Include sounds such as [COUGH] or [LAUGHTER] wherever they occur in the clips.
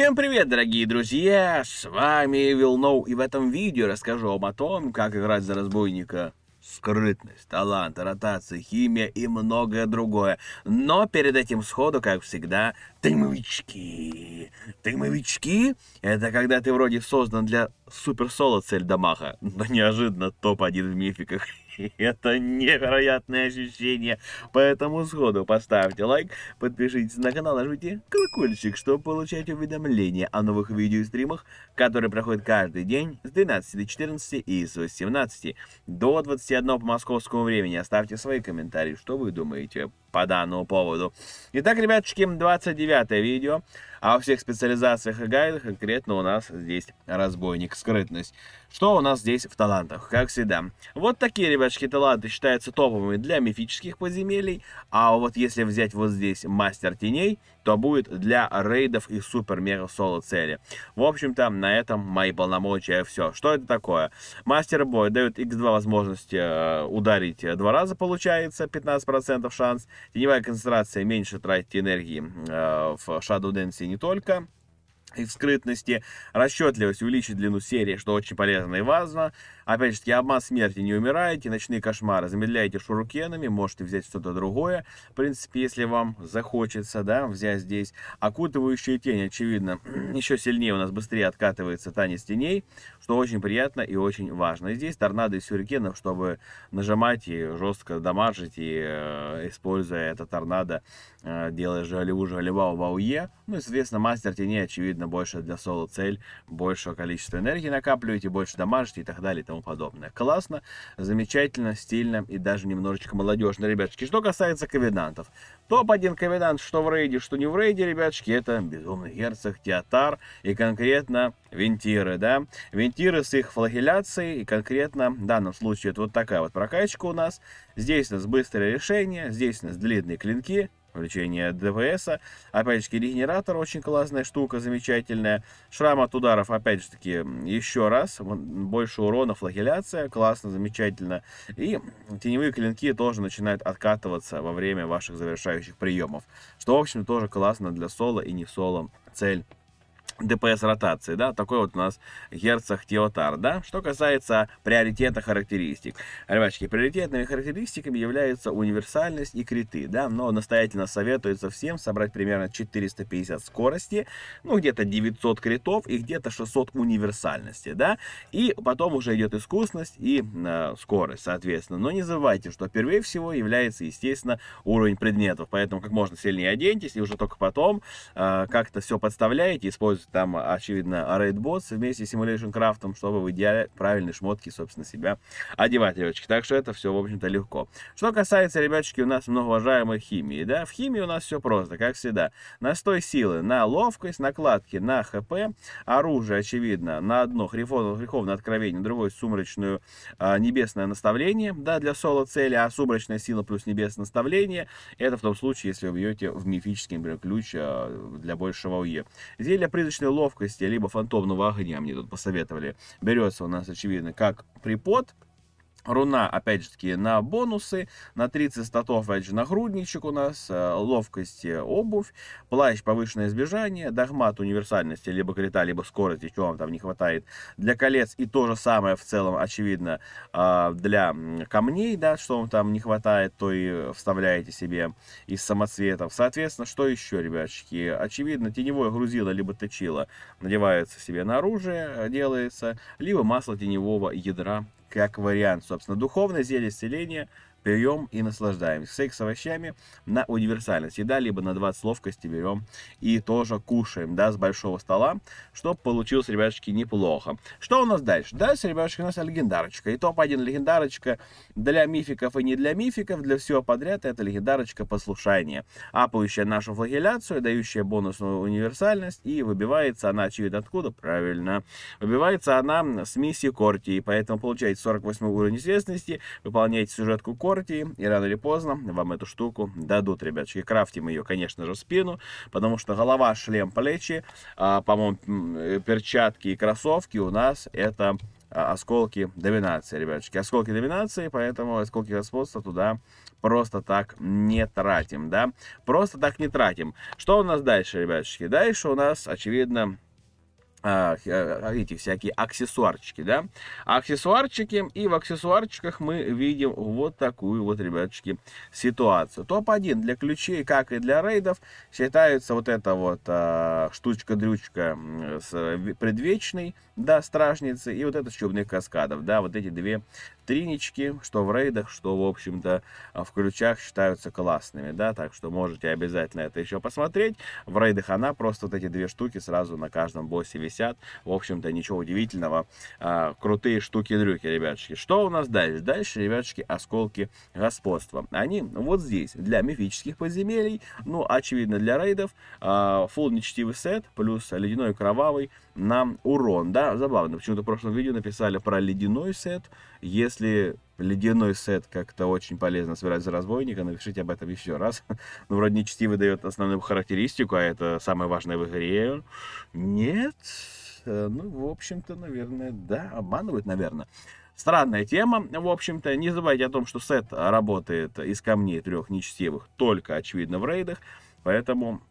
Всем привет, дорогие друзья! С вами Вилноу, и в этом видео расскажу вам о том, как играть за разбойника. Скрытность, талант, ротация, химия и многое другое. Но перед этим сходу, как всегда, дымовички. Дымовички — это когда ты вроде создан для суперсоло цель Дамаха, [LAUGHS] но неожиданно топ-1 в мификах. [LAUGHS] Это невероятное ощущение. Поэтому сходу поставьте лайк, подпишитесь на канал, нажмите колокольчик, чтобы получать уведомления о новых видео и стримах, которые проходят каждый день с 12 до 14 и с 18 до 21 по московскому времени. Оставьте свои комментарии, что вы думаете по данному поводу. Итак, ребятушки, 29 видео. А во всех специализациях и гайдах конкретно у нас здесь разбойник, скрытность. Что у нас здесь в талантах, как всегда. Вот такие, ребятушки, таланты считаются топовыми для мифических подземелий. А вот если взять вот здесь мастер теней, то будет для рейдов и супер-мега-соло цели. В общем-то, на этом мои полномочия все. Что это такое? Мастер бой дает x2 возможность э, ударить два раза, получается, 15% шанс. Теневая концентрация меньше тратит энергии э, в Shadow Dance не только и в скрытности, расчетливость увеличить длину серии, что очень полезно и важно. Опять же таки, обман смерти не умираете, ночные кошмары замедляете шурукенами, можете взять что-то другое, в принципе, если вам захочется, да, взять здесь. окутывающие тени, очевидно, [CLEARS THROAT] еще сильнее у нас быстрее откатывается танец теней, что очень приятно и очень важно. И здесь торнадо из сюрикенов, чтобы нажимать и жестко дамажить, и э, используя это торнадо, э, делая жалеву, жалева, вауе. Ну и, соответственно, мастер теней, очевидно, больше для соло-цель, большего количества энергии накапливаете, больше дамажите и так далее и тому подобное. Классно, замечательно, стильно и даже немножечко молодежно, ребятки. Что касается ковенантов, топ-1 ковенант, что в рейде, что не в рейде, ребятки, это Безумный Герцог, Театар и конкретно Вентиры, да. Вентиры с их флагеляцией и конкретно в данном случае это вот такая вот прокачка у нас. Здесь у нас быстрое решение, здесь у нас длинные клинки, Лечение ДВС. Опять же, регенератор очень классная штука, замечательная. Шрам от ударов, опять же таки, еще раз. Больше урона, флагеляция. Классно, замечательно. И теневые клинки тоже начинают откатываться во время ваших завершающих приемов. Что, в общем, тоже классно для соло и не соло цель ДПС ротации, да, такой вот у нас герцог Теотар, да. Что касается приоритета характеристик. Ребячки, приоритетными характеристиками являются универсальность и криты, да, но настоятельно советуется всем собрать примерно 450 скорости, ну, где-то 900 критов и где-то 600 универсальности, да, и потом уже идет искусность и э, скорость, соответственно. Но не забывайте, что впервые всего является, естественно, уровень предметов, поэтому как можно сильнее оденьтесь и уже только потом э, как-то все подставляете, используйте используется там, очевидно, Raid Boss вместе с Simulation Craft, чтобы в идеале правильные шмотки, собственно, себя одевать, ребяточки. Так что это все, в общем-то, легко. Что касается, ребяточки, у нас многоуважаемой химии, да, в химии у нас все просто, как всегда. Настой силы на ловкость, накладки на ХП, оружие, очевидно, на одно грифон, греховное откровение, на другое сумрачную а, небесное наставление, да, для соло цели, а сумрачная сила плюс небесное наставление, это в том случае, если вы бьете в мифический, например, ключ а, для большего УЕ. Зелье призрак лошадочной ловкости, либо фантомного огня, мне тут посоветовали, берется у нас, очевидно, как припод – Руна, опять же таки, на бонусы, на 30 статов, опять же, нагрудничек у нас, э, ловкость, э, обувь, плащ, повышенное сбежание, догмат универсальности, либо крита, либо скорости, чего вам там не хватает, для колец и то же самое в целом, очевидно, а, для камней, да, что вам там не хватает, то и вставляете себе из самоцветов. Соответственно, что еще, ребятчики? Очевидно, теневое грузило, либо точило надевается себе на оружие, э, делается, либо масло теневого ядра как вариант. Собственно, духовное зелье исцеления – Берем и наслаждаемся. секс с овощами на универсальность. Еда либо на 20 ловкости берем и тоже кушаем, да, с большого стола, чтобы получилось, ребятушки, неплохо. Что у нас дальше? Дальше, ребятушки, у нас легендарочка. И топ-1 легендарочка для мификов и не для мификов, для всего подряд это легендарочка послушания. Апающая нашу флагеляцию, дающая бонусную универсальность и выбивается она, очевидно, откуда? Правильно. Выбивается она с миссии Корти, и поэтому получаете 48 уровень известности, выполняете сюжетку Корти, Хортии, и рано или поздно вам эту штуку дадут, ребяточки. Крафтим ее, конечно же, в спину, потому что голова, шлем, плечи, а, по-моему, э, перчатки и кроссовки у нас это а, осколки доминации, ребяточки. Осколки доминации, поэтому осколки господства туда просто так не тратим, да. Просто так не тратим. Что у нас дальше, ребяточки? Дальше у нас, очевидно, а, а, эти всякие аксессуарчики, да, аксессуарчики, и в аксессуарчиках мы видим вот такую вот, ребяточки, ситуацию. Топ-1 для ключей, как и для рейдов, считается вот эта вот а, штучка-дрючка с предвечной, да, стражницы, и вот это с каскадов, да, вот эти две тринички, что в рейдах, что, в общем-то, а, в ключах считаются классными, да, так что можете обязательно это еще посмотреть, в рейдах она просто вот эти две штуки сразу на каждом боссе висит 50. В общем-то, ничего удивительного. А, крутые штуки-дрюки, ребятушки. Что у нас дальше? Дальше, ребятушки, осколки господства. Они вот здесь, для мифических подземелий, ну, очевидно, для рейдов. А, фул нечтивый сет, плюс ледяной кровавый, на урон, да, забавно, почему-то в прошлом видео написали про ледяной сет, если ледяной сет как-то очень полезно собирать за разбойника, напишите об этом еще раз, [LAUGHS] ну, вроде нечестивый дает основную характеристику, а это самое важное в игре, нет, э, ну, в общем-то, наверное, да, обманывает, наверное. Странная тема, в общем-то. Не забывайте о том, что сет работает из камней трех нечестивых только, очевидно, в рейдах. Поэтому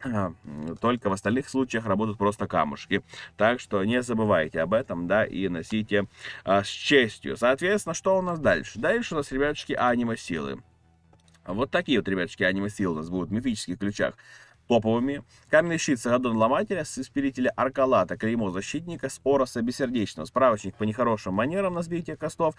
[CLEARS THROAT] только в остальных случаях работают просто камушки. Так что не забывайте об этом, да, и носите а, с честью. Соответственно, что у нас дальше? Дальше у нас, ребяточки, аниме-силы. Вот такие вот, ребяточки, аниме-силы у нас будут в мифических ключах топовыми. Каменный щит Сагадон Ломателя с испирителя Аркалата, клеймо защитника с Ороса Бессердечного, справочник по нехорошим манерам на сбитие костов,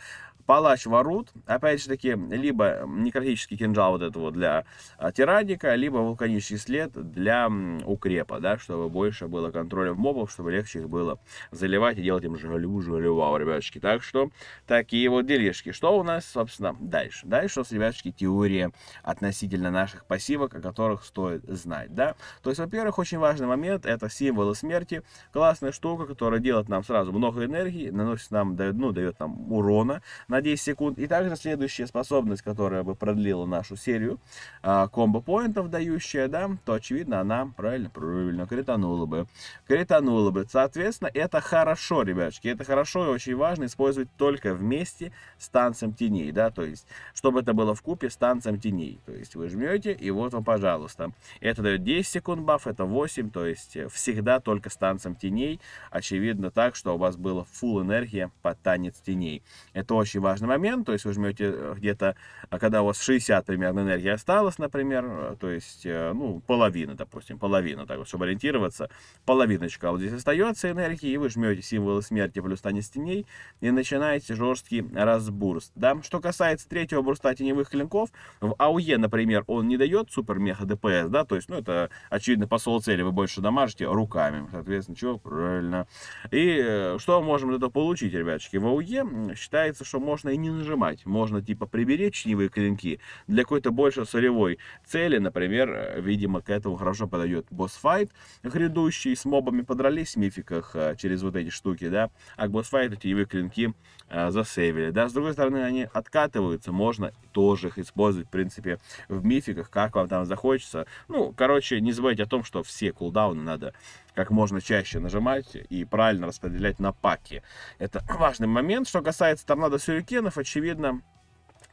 палач ворут, опять же таки, либо некротический кинжал вот этого для а, тиранника, либо вулканический след для укрепа, да, чтобы больше было контроля в мобов, чтобы легче их было заливать и делать им жалю, жалю, вау, ребяточки. Так что, такие вот делишки. Что у нас, собственно, дальше? Дальше у ребяточки, теория относительно наших пассивок, о которых стоит знать да. То есть, во-первых, очень важный момент, это символы смерти. Классная штука, которая делает нам сразу много энергии, наносит нам, дает, ну, дает нам урона на 10 секунд. И также следующая способность, которая бы продлила нашу серию, а, комбо-поинтов дающая, да, то, очевидно, она, правильно, правильно, кританула бы. Кританула бы. Соответственно, это хорошо, ребятушки, это хорошо и очень важно использовать только вместе с танцем теней, да, то есть, чтобы это было в купе с танцем теней. То есть, вы жмете, и вот вам, пожалуйста. Это дает 10 секунд баф, это 8, то есть э, всегда только с танцем теней. Очевидно так, что у вас была full энергия под танец теней. Это очень важный момент, то есть вы жмете э, где-то, а когда у вас 60 примерно энергии осталось, например, э, то есть, ну, половина, допустим, половина, так вот, чтобы ориентироваться, половиночка вот здесь остается энергии, и вы жмете символы смерти плюс танец теней, и начинаете жесткий разбурст, да. Что касается третьего бурста теневых клинков, в АУЕ, например, он не дает супер меха ДПС, да, то есть, ну, это это, очевидно, посол цели вы больше дамажите руками, соответственно, чего? Правильно. И э, что мы можем из этого получить, ребятчики В АУЕ считается, что можно и не нажимать, можно, типа, приберечь теневые клинки для какой-то больше солевой цели, например, э, видимо, к этому хорошо подойдет босс-файт грядущий, с мобами подрались в мификах э, через вот эти штуки, да, а к босс-файту теневые клинки э, засейвили, да, с другой стороны, они откатываются, можно тоже их использовать, в принципе, в мификах, как вам там захочется, ну, короче, Короче, не забывайте о том, что все кулдауны надо как можно чаще нажимать и правильно распределять на паки. Это [CLEARS THROAT] важный момент. Что касается торнадо сюрикенов, очевидно,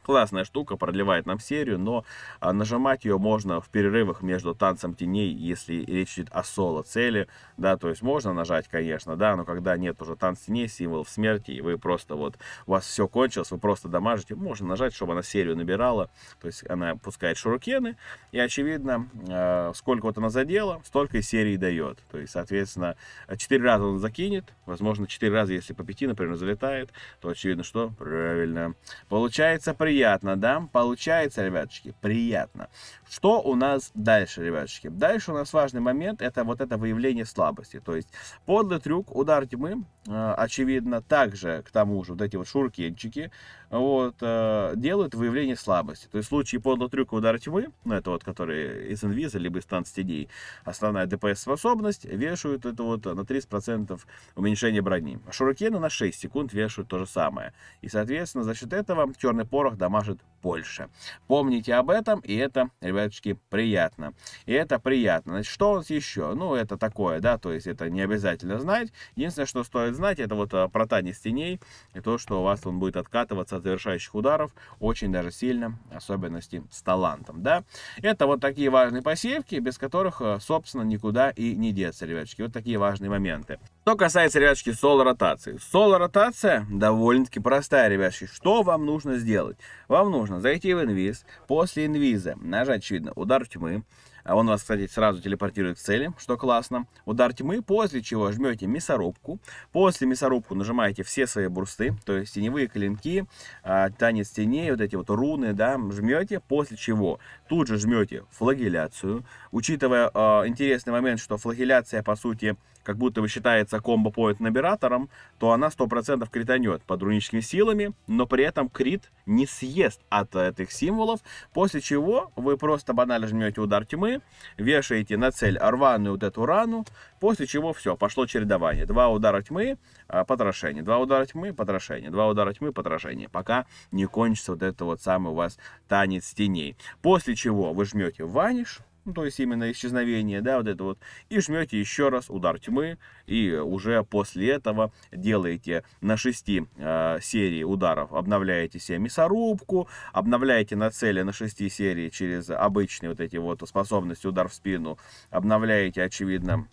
Классная штука, продлевает нам серию, но а, нажимать ее можно в перерывах между танцем теней, если речь идет о соло-цели, да, то есть можно нажать, конечно, да, но когда нет уже танц теней, символов смерти, и вы просто вот, у вас все кончилось, вы просто дамажите, можно нажать, чтобы она серию набирала, то есть она пускает шурукены, и очевидно, а, сколько вот она задела, столько и серии дает, то есть, соответственно, 4 раза он закинет, возможно, 4 раза, если по 5, например, залетает, то очевидно, что правильно. Получается, при приятно, да? Получается, ребятушки, приятно. Что у нас дальше, ребятушки? Дальше у нас важный момент, это вот это выявление слабости. То есть подлый трюк, удар тьмы, э, очевидно, также, к тому же, вот эти вот шуркенчики, вот, э, делают выявление слабости. То есть в случае подлого трюка удар тьмы, ну, это вот, который из инвиза, либо из танцтеней, основная ДПС-способность, вешают это вот на 30% уменьшение брони. А шурикены на 6 секунд вешают то же самое. И, соответственно, за счет этого черный порох дамажит больше. Помните об этом, и это, ребяточки, приятно. И это приятно. Значит, что у нас еще? Ну, это такое, да, то есть это не обязательно знать. Единственное, что стоит знать, это вот э, про танец теней, и то, что у вас он будет откатываться от завершающих ударов очень даже сильно, особенности с талантом, да. Это вот такие важные посевки, без которых, э, собственно, никуда и не деться, ребяточки. Вот такие важные моменты. Что касается, ребятки соло-ротации. Соло-ротация довольно-таки простая, ребятки. Что вам нужно сделать? Вам нужно зайти в инвиз, после инвиза нажать, очевидно, удар тьмы, а он вас, кстати, сразу телепортирует к цели, что классно. Удар тьмы, после чего жмете мясорубку. После мясорубку нажимаете все свои бурсты, то есть теневые клинки, а, танец теней, вот эти вот руны, да, жмете. После чего тут же жмете флагеляцию. Учитывая э, интересный момент, что флагеляция, по сути, как будто бы считается комбо-поэт набиратором, то она 100% кританет под руническими силами, но при этом крит не съест от э, этих символов, после чего вы просто банально жмете удар тьмы, вешаете на цель рваную вот эту рану, после чего все, пошло чередование. Два удара тьмы, а, потрошение, два удара тьмы, потрошение, два удара тьмы, потрошение, пока не кончится вот это вот самый у вас танец теней. После чего вы жмете ваниш, ну, то есть именно исчезновение, да, вот это вот, и жмете еще раз удар тьмы, и уже после этого делаете на 6 э, а, серии ударов, обновляете себе мясорубку, обновляете на цели на 6 серии через обычные вот эти вот способности удар в спину, обновляете, очевидно,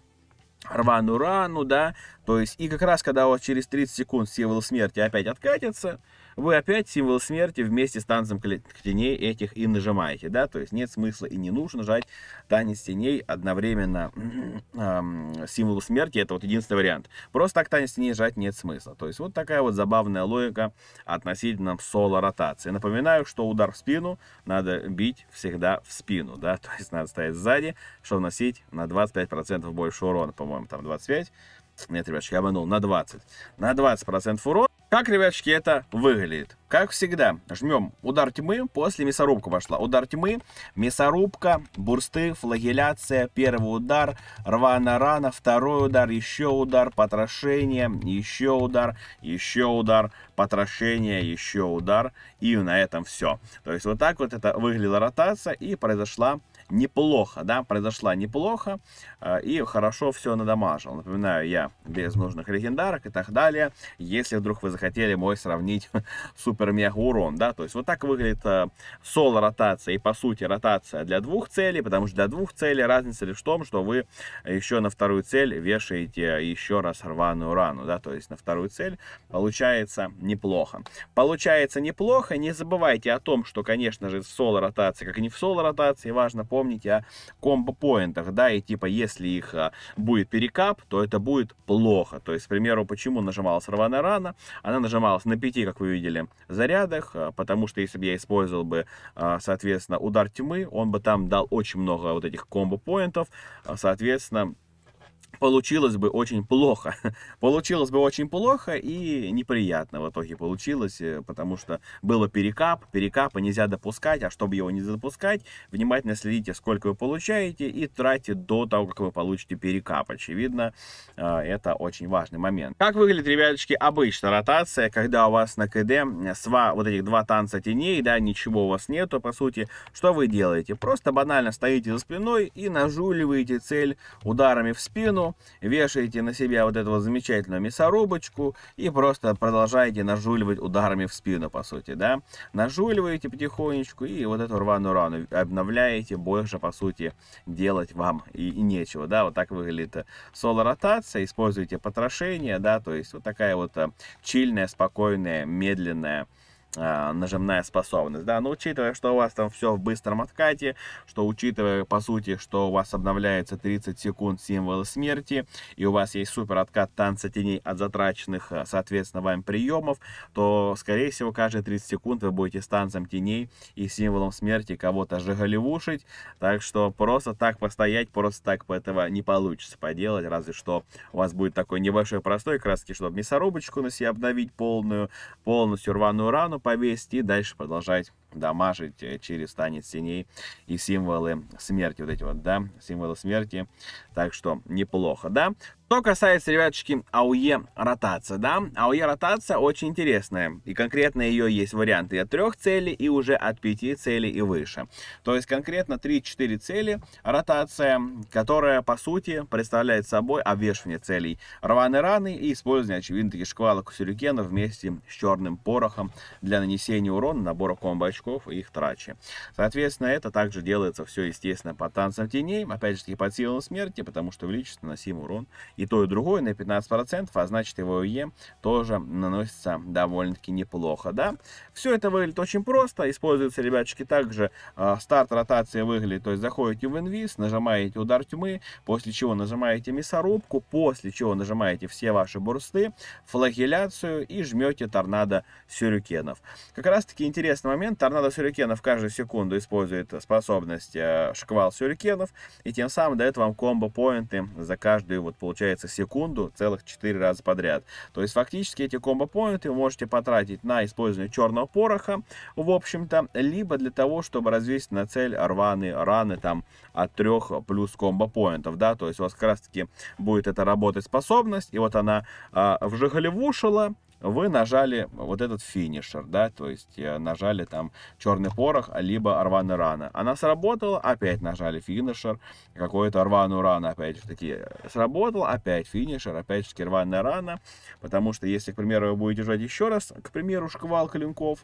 рваную рану, да, то есть, и как раз, когда вот через 30 секунд символ смерти опять откатится, вы опять символ смерти вместе с танцем теней этих и нажимаете, да, то есть нет смысла и не нужно жать танец теней одновременно э, [CLEARS THROAT] символу смерти, это вот единственный вариант. Просто так танец теней жать нет смысла. То есть вот такая вот забавная логика относительно соло-ротации. Напоминаю, что удар в спину надо бить всегда в спину, да, то есть надо стоять сзади, чтобы носить на 25% больше урона, по-моему, там 25, нет, ребят, я обманул, на 20. На 20% урона. Как, ребяточки, это выглядит? Как всегда, жмем удар тьмы, после мясорубка пошла. Удар тьмы, мясорубка, бурсты, флагеляция, первый удар, рвана рана, второй удар, еще удар, потрошение, еще удар, еще удар, потрошение, еще удар. И на этом все. То есть вот так вот это выглядела ротация и произошла неплохо, да, произошла неплохо а, и хорошо все надамажил. Напоминаю, я без нужных легендарок и так далее, если вдруг вы захотели мой сравнить [LAUGHS] супер-мега урон, да, то есть вот так выглядит а, соло-ротация и, по сути, ротация для двух целей, потому что для двух целей разница лишь в том, что вы еще на вторую цель вешаете еще раз рваную рану, да, то есть на вторую цель получается неплохо. Получается неплохо, не забывайте о том, что, конечно же, в соло-ротации, как и не в соло-ротации, важно помнить, помните о комбо-поинтах, да, и типа если их а, будет перекап, то это будет плохо. То есть, к примеру, почему нажималась рваная рана? Она нажималась на 5, как вы видели, зарядах, а, потому что если бы я использовал бы, а, соответственно, удар тьмы, он бы там дал очень много вот этих комбо-поинтов, соответственно, получилось бы очень плохо. [LAUGHS] Получилось бы очень плохо и неприятно в итоге получилось, э, потому что было перекап, перекапа нельзя допускать, а чтобы его не допускать, внимательно следите, сколько вы получаете и тратите до того, как вы получите перекап. Очевидно, э, это очень важный момент. Как выглядит, ребяточки, обычно ротация, когда у вас на КД сва, вот этих два танца теней, да, ничего у вас нету, по сути, что вы делаете? Просто банально стоите за спиной и нажуливаете цель ударами в спину, резину, вешаете на себя вот эту вот замечательную мясорубочку и просто продолжаете нажуливать ударами в спину, по сути, да. Нажуливаете потихонечку и вот эту рваную рану обновляете, больше, по сути, делать вам и, и нечего, да. Вот так выглядит соло-ротация, используйте потрошение, да, то есть вот такая вот э, чильная, спокойная, медленная а, нажимная способность, да, но учитывая, что у вас там все в быстром откате, что учитывая, по сути, что у вас обновляется 30 секунд символы смерти, и у вас есть супер откат танца теней от затраченных, а, соответственно, вам приемов, то, скорее всего, каждые 30 секунд вы будете с танцем теней и символом смерти кого-то жигалевушить, так что просто так постоять, просто так по этого не получится поделать, разве что у вас будет такой небольшой простой краски, чтобы мясорубочку на себя обновить полную, полностью рваную рану, повесить и дальше продолжать дамажить э, через танец теней и символы смерти, вот эти вот, да, символы смерти, так что неплохо, да. Что касается, ребяточки, АУЕ ротация, да, АУЕ ротация очень интересная, и конкретно ее есть варианты от трех целей и уже от пяти целей и выше. То есть конкретно 3-4 цели ротация, которая по сути представляет собой обвешивание целей рваной раны и использование, очевидно, таких шквалок сюрикенов вместе с черным порохом для нанесения урона, набора комбо очков и их трачи. Соответственно, это также делается все, естественно, под танцем теней, опять же таки под силу смерти, потому что увеличится наносимый урон и то, и другое на 15%, а значит его Е тоже наносится довольно-таки неплохо, да. Все это выглядит очень просто, используется, ребяточки, также э, старт ротации выглядит, то есть заходите в инвиз, нажимаете удар тьмы, после чего нажимаете мясорубку, после чего нажимаете все ваши бурсты, флагеляцию и жмете торнадо сюрюкенов. Как раз таки интересный момент, торнадо сюрикенов каждую секунду использует способность э, шквал сюрикенов, и тем самым дает вам комбо-поинты за каждую, вот получается, секунду целых 4 раза подряд. То есть фактически эти комбо-поинты вы можете потратить на использование черного пороха, в общем-то, либо для того, чтобы развесить на цель рваные раны там от 3 плюс комбо-поинтов, да, то есть у вас как раз-таки будет эта работать способность, и вот она а, вжигалевушила, вы нажали вот этот финишер, да, то есть э, нажали там черный порох, либо рваная рана. Она сработала, опять нажали финишер, какую-то рваную рану, опять же таки, э, сработал, опять финишер, опять же таки рваная рана, потому что если, к примеру, вы будете жать еще раз, к примеру, шквал клинков,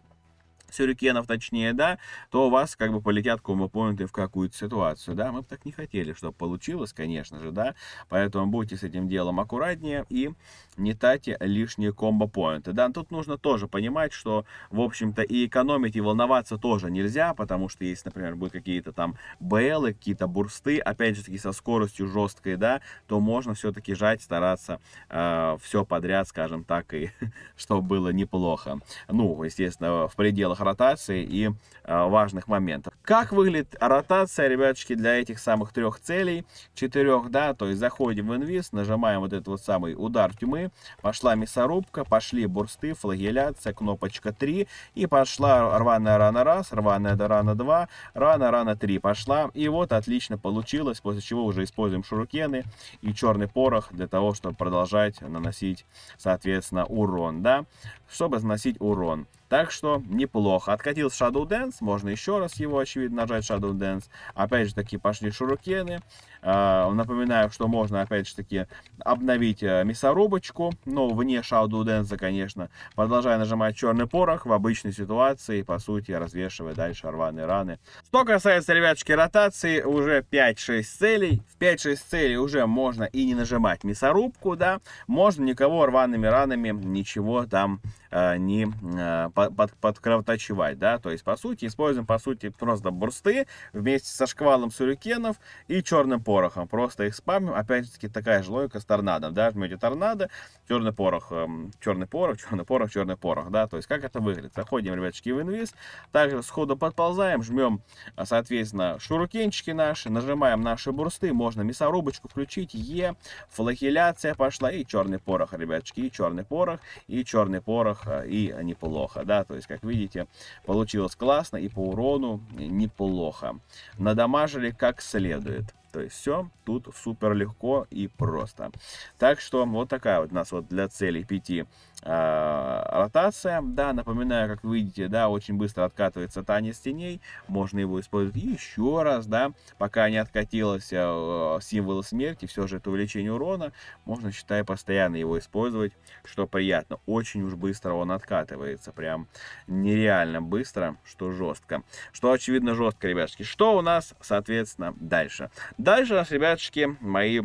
сюрикенов точнее, да, то у вас как бы полетят комбо-поинты в какую-то ситуацию, да, мы бы так не хотели, чтобы получилось, конечно же, да, поэтому будьте с этим делом аккуратнее и не тайте лишние комбо-поинты, да, тут нужно тоже понимать, что, в общем-то, и экономить, и волноваться тоже нельзя, потому что если, например, будут какие-то там БЛы, какие-то бурсты, опять же таки со скоростью жесткой, да, то можно все-таки жать, стараться э, все подряд, скажем так, и [LAUGHS] чтобы было неплохо, ну, естественно, в пределах правилах ротации и э, важных моментов. Как выглядит ротация, ребятушки, для этих самых трех целей? Четырех, да, то есть заходим в инвиз, нажимаем вот этот вот самый удар тюмы, пошла мясорубка, пошли бурсты, флагеляция, кнопочка 3, и пошла рваная рана раз, рваная рана 2, рана рана 3 пошла, и вот отлично получилось, после чего уже используем шурикены и черный порох для того, чтобы продолжать наносить, соответственно, урон, да, чтобы наносить урон. Так что неплохо. Откатил Shadow Dance, можно еще раз его, очевидно, нажать Shadow Dance. Опять же таки пошли шурукены. А, напоминаю, что можно, опять же таки, обновить э, мясорубочку, но вне Shadow Dance, конечно, продолжая нажимать черный порох в обычной ситуации, по сути, развешивая дальше рваные раны. Что касается, ребятушки, ротации, уже 5-6 целей. В 5-6 целей уже можно и не нажимать мясорубку, да, можно никого рваными ранами ничего там э, не э, под, под, подкровоточевать, да, то есть, по сути, используем, по сути, просто бурсты вместе со шквалом сюрикенов и черным порохом порохом. Просто их спамим. Опять-таки такая же логика с торнадо. Да, жмете торнадо, черный порох, эм, черный порох, [LAUGHS] черный порох, черный порох. Да, то есть как это выглядит. Заходим, ребяточки, в инвиз. Также сходу подползаем, жмем, э, соответственно, шурукенчики наши, нажимаем наши бурсты. Можно мясорубочку включить, Е, флахеляция пошла и черный порох, ребяточки, и черный порох, и черный порох, э, и неплохо. Да, то есть, как видите, получилось классно и по урону неплохо. Надамажили как следует. То есть все тут супер легко и просто. Так что вот такая вот у нас вот для целей 5 Э, ротация, да, напоминаю, как вы видите, да, очень быстро откатывается танец теней, можно его использовать еще раз, да, пока не откатилось э, символ смерти, все же это увеличение урона, можно, считай, постоянно его использовать, что приятно, очень уж быстро он откатывается, прям нереально быстро, что жестко, что очевидно жестко, ребятушки, что у нас, соответственно, дальше? Дальше у нас, ребятушки, мои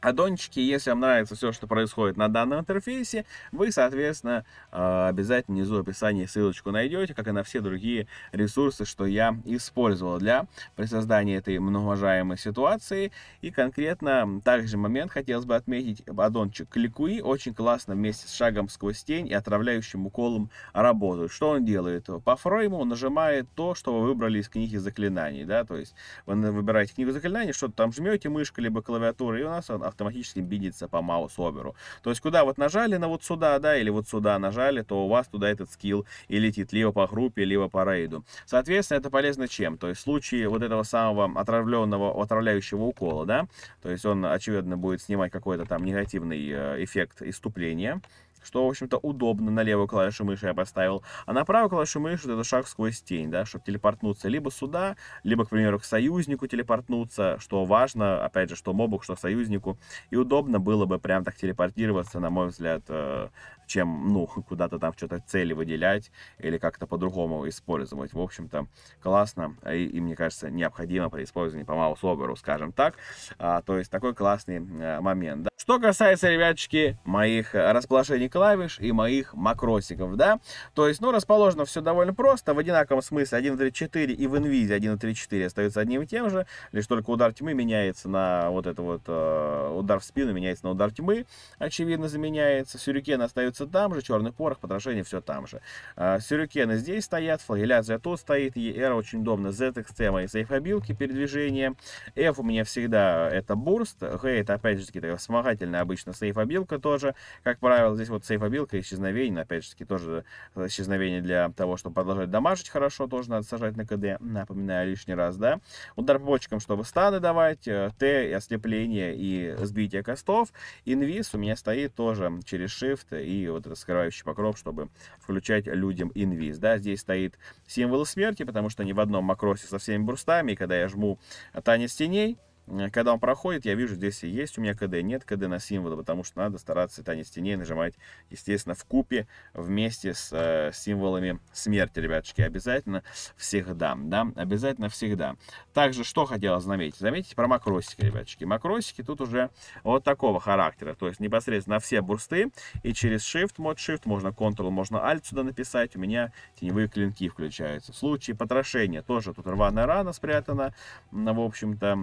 аддончики, если вам нравится все, что происходит на данном интерфейсе, вы, соответственно, а, обязательно внизу в описании ссылочку найдете, как и на все другие ресурсы, что я использовал для при создании этой многоуважаемой ситуации. И конкретно также момент хотелось бы отметить аддончик Кликуи, очень классно вместе с шагом сквозь тень и отравляющим уколом работают. Что он делает? По фрейму он нажимает то, что вы выбрали из книги заклинаний, да, то есть вы выбираете книгу заклинаний, что-то там жмете мышкой либо клавиатурой, и у нас он автоматически бидится по маус-оверу. То есть куда вот нажали на вот сюда, да, или вот сюда нажали, то у вас туда этот скилл и летит либо по группе, либо по рейду. Соответственно, это полезно чем? То есть в случае вот этого самого отравленного, отравляющего укола, да, то есть он, очевидно, будет снимать какой-то там негативный э, эффект иступления, что, в общем-то, удобно на левую клавишу мыши я поставил, а на правую клавишу мыши вот это шаг сквозь тень, да, чтобы телепортнуться либо сюда, либо, к примеру, к союзнику телепортнуться, что важно, опять же, что мобу, что союзнику, и удобно было бы прям так телепортироваться, на мой взгляд, э, чем, ну, [LAUGHS] куда-то там что-то цели выделять или как-то по-другому использовать. В общем-то, классно э, и, и, мне кажется, необходимо при использовании по маусоберу, скажем так. А, то есть такой классный а, момент. Да? Что касается, ребятчики, моих расположений клавиш и моих макросиков, да, то есть, ну, расположено все довольно просто, в одинаковом смысле 1.3.4 и в NVIDIA 1.3.4 остается одним и тем же, лишь только удар тьмы меняется на вот это вот э, удар в спину, меняется на удар тьмы, очевидно, заменяется, сюрикен остается находится там же, черный порох, подражение все там же. А, сюрикены здесь стоят, флагеляция тут стоит, ER очень удобно, Z, XT, мои сейфобилки, передвижение. F у меня всегда э, это бурст, H это опять же таки вспомогательная обычно сейфобилка тоже, как правило, здесь вот сейфобилка, исчезновение, опять же таки тоже исчезновение для того, чтобы продолжать дамажить хорошо, тоже надо сажать на КД, напоминаю лишний раз, да. Удар по бочкам, чтобы станы давать, э, Т, ослепление и сбитие костов. Инвиз у меня стоит тоже через Shift и ее вот этот скрывающий покров, чтобы включать людям инвиз. Да, здесь стоит символ смерти, потому что они в одном макросе со всеми бурстами, и когда я жму танец теней, Э, когда он проходит, я вижу, здесь и есть у меня КД, нет КД на символы, потому что надо стараться танец теней нажимать, естественно, в купе вместе с э, символами смерти, ребятушки. Обязательно всегда, да, обязательно всегда. Также, что хотелось заметить? Заметить про макросики, ребятушки. Макросики тут уже вот такого характера, то есть непосредственно все бурсты и через Shift, мод Shift, можно Ctrl, можно Alt сюда написать, у меня теневые клинки включаются. В случае потрошения тоже тут рваная рана спрятана, в общем-то,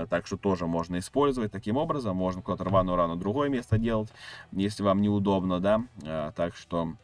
Э, так что тоже можно использовать таким образом. Можно куда-то рваную рану другое место делать, если вам неудобно, да. Э, так что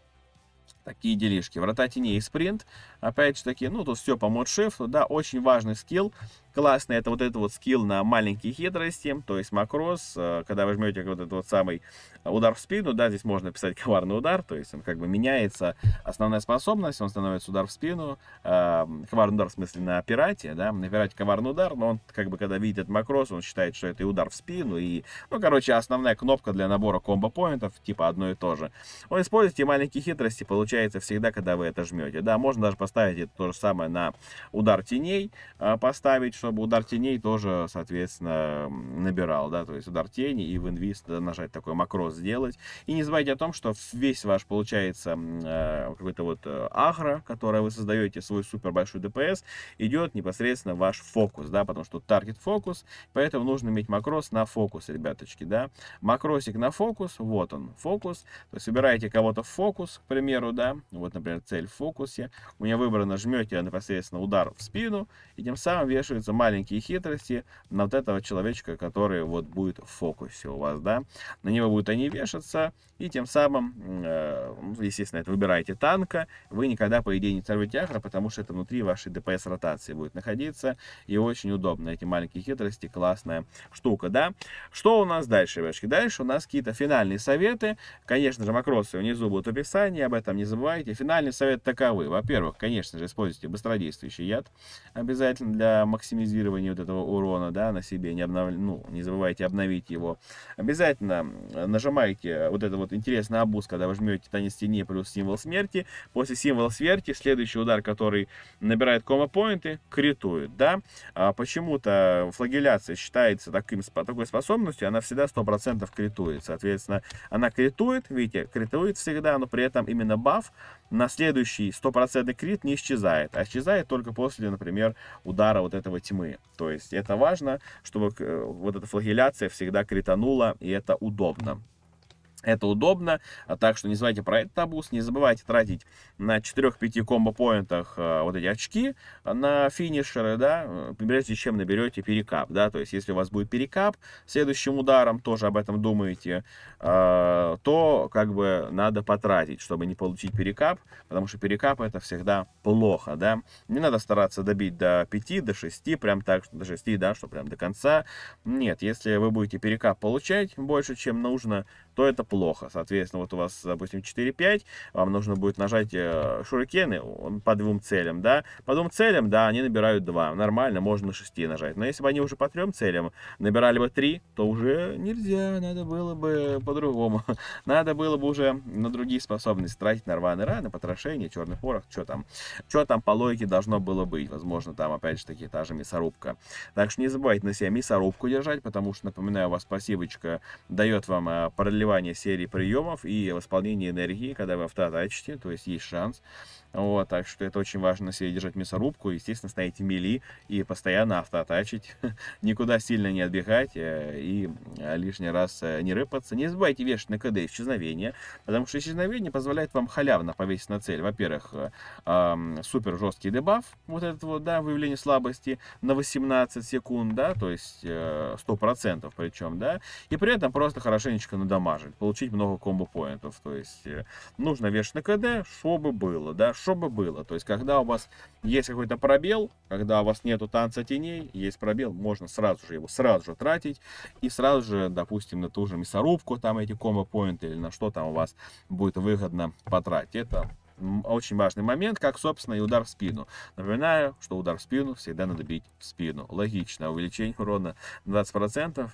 Такие делишки. Врата теней и спринт. Опять же таки, ну, тут все по модшифту, да, очень важный скилл. Классный это вот этот вот скилл на маленькие хитрости, то есть макрос, э, когда вы жмете вот этот вот самый э, удар в спину, да, здесь можно писать [LAUGHS] коварный удар, то есть он как бы меняется, основная способность, он становится удар в спину, э, коварный удар в смысле на пирате, да, на пирате коварный удар, но он как бы когда видит макрос, он считает, что это и удар в спину, и, ну, короче, основная кнопка для набора комбо-поинтов, типа одно и то же. Он использует эти маленькие хитрости, получает получается всегда, когда вы это жмете. Да, можно даже поставить это то же самое на удар теней, а, поставить, чтобы удар теней тоже, соответственно, набирал, да, то есть удар тени и в инвиз нажать такой макрос сделать. И не забывайте о том, что весь ваш, получается, э, какой-то вот э, агро, который вы создаете, свой супер большой ДПС, идет непосредственно ваш фокус, да, потому что таргет фокус, поэтому нужно иметь макрос на фокус, ребяточки, да. Макросик на фокус, вот он, фокус, то есть выбираете кого-то в фокус, к примеру, да, да, вот, например, цель в фокусе, у меня выбрано, жмете непосредственно удар в спину, и тем самым вешаются маленькие хитрости на вот этого человечка, который вот будет в фокусе у вас, да, на него будут они вешаться, и тем самым, э, естественно, это выбираете танка, вы никогда, по идее, не сорвете ахра, потому что это внутри вашей ДПС ротации будет находиться, и очень удобно, эти маленькие хитрости, классная штука, да. Что у нас дальше, ребятушки? Дальше у нас какие-то финальные советы, конечно же, макросы внизу будут в описании, об этом не забывайте. Финальный совет таковы. Во-первых, конечно же, используйте быстродействующий яд. Обязательно для максимизирования вот этого урона да, на себе. Не, обнов... ну, не забывайте обновить его. Обязательно э, нажимайте вот это вот интересный обуз, когда вы жмете танец тени плюс символ смерти. После символа смерти следующий удар, который набирает кома-поинты, критует. Да? А почему-то флагеляция считается таким, такой способностью, она всегда 100% критует. Соответственно, она критует, видите, критует всегда, но при этом именно баф глаз, на следующий стопроцентный крит не исчезает, а исчезает только после, например, удара вот этого тьмы. То есть это важно, чтобы э, вот эта флагеляция всегда кританула, и это удобно. Это удобно, а так что не забывайте про этот табус, не забывайте тратить на 4-5 комбо-поинтах э, вот эти очки э, на финишеры, да, приберете, э, чем наберете перекап, да, то есть если у вас будет перекап следующим ударом, тоже об этом думаете, то как бы надо потратить, чтобы не получить перекап, потому что перекап это всегда плохо, да, не надо стараться добить до 5, до 6, прям так, до 6, да, что прям до конца, нет, если вы будете перекап получать больше, чем нужно, то это плохо. Соответственно, вот у вас, допустим, 4-5, вам нужно будет нажать э, шурикены по двум целям, да. По двум целям, да, они набирают 2. Нормально, можно на 6 нажать. Но если бы они уже по трем целям набирали бы 3, то уже нельзя, надо было бы по-другому. [LAUGHS] Надо было бы уже на другие способности тратить на рваные раны, потрошение, черный порох, что там. Что там по логике должно было быть. Возможно, там, опять же таки, та же мясорубка. Так что не забывайте на себя мясорубку держать, потому что, напоминаю, у вас пассивочка дает вам э, продлевать преодолевание серии приемов и восполнение энергии, когда вы автоатачите, то есть есть шанс вот, так что это очень важно на себе держать мясорубку, естественно, стоять в мели и постоянно автотачить, [LAUGHS] никуда сильно не отбегать э, и э, лишний раз э, не рыпаться. Не забывайте вешать на КД исчезновение, потому что исчезновение позволяет вам халявно повесить на цель, во-первых, супер жесткий дебаф, вот этот вот, да, выявление слабости на 18 секунд, да, то есть 100% причем, да, и при этом просто хорошенечко надамажить, получить много комбо-поинтов, то есть нужно вешать на КД, чтобы было, да, чтобы было. То есть, когда у вас есть какой-то пробел, когда у вас нету танца теней, есть пробел, можно сразу же его сразу же тратить и сразу же, допустим, на ту же мясорубку, там эти комбо-поинты или на что там у вас будет выгодно потратить. Это очень важный момент, как, собственно, и удар в спину. Напоминаю, что удар в спину всегда надо бить в спину. Логично, увеличение урона 20%,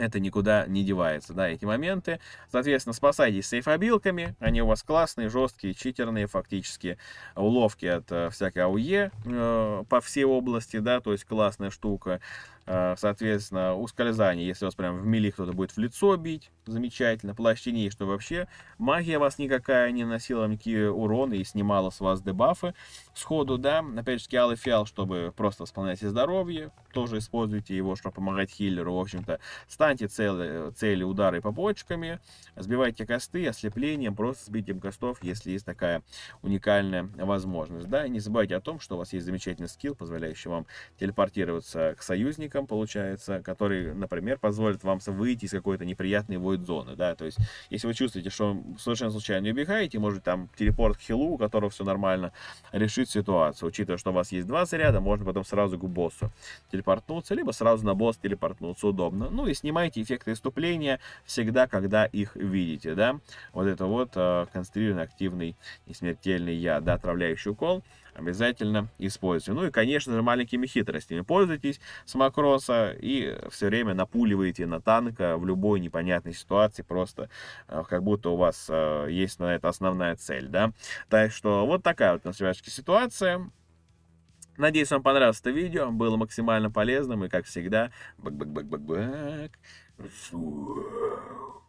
это никуда не девается, да, эти моменты. Соответственно, спасайтесь сейфобилками, они у вас классные, жесткие, читерные фактически, уловки от э, всякой АУЕ э, по всей области, да, то есть классная штука. Э, соответственно, ускользание, если вас прям в мили кто-то будет в лицо бить, замечательно, плащтеней, что вообще магия вас никакая не носила, никакие уроны и снимала с вас дебафы сходу, да. Опять же, алый фиал, чтобы просто восполнять и здоровье, тоже используйте его, чтобы помогать хиллеру, в общем-то. Ставим Станьте цели, цели удары побочками, сбивайте косты ослеплением, просто сбитием костов, если есть такая уникальная возможность. Да, и не забывайте о том, что у вас есть замечательный скилл, позволяющий вам телепортироваться к союзникам, получается, который, например, позволит вам выйти из какой-то неприятной войд-зоны, да, то есть, если вы чувствуете, что совершенно случайно убегаете, может, там, телепорт к хилу, у которого все нормально, решит ситуацию, учитывая, что у вас есть два заряда, можно потом сразу к боссу телепортнуться, либо сразу на босс телепортнуться удобно, ну и снимать снимайте эффекты иступления всегда, когда их видите, да. Вот это вот э, концентрированный активный несмертельный яд, да, отравляющий укол обязательно используйте. Ну и, конечно же, маленькими хитростями пользуйтесь с макроса и все время напуливаете на танка в любой непонятной ситуации, просто э, как будто у вас э, есть на это основная цель, да. Так что вот такая вот на нас, ситуация. Надеюсь, вам понравилось это видео, было максимально полезным и, как всегда, бэк бак, бак, бак, бак.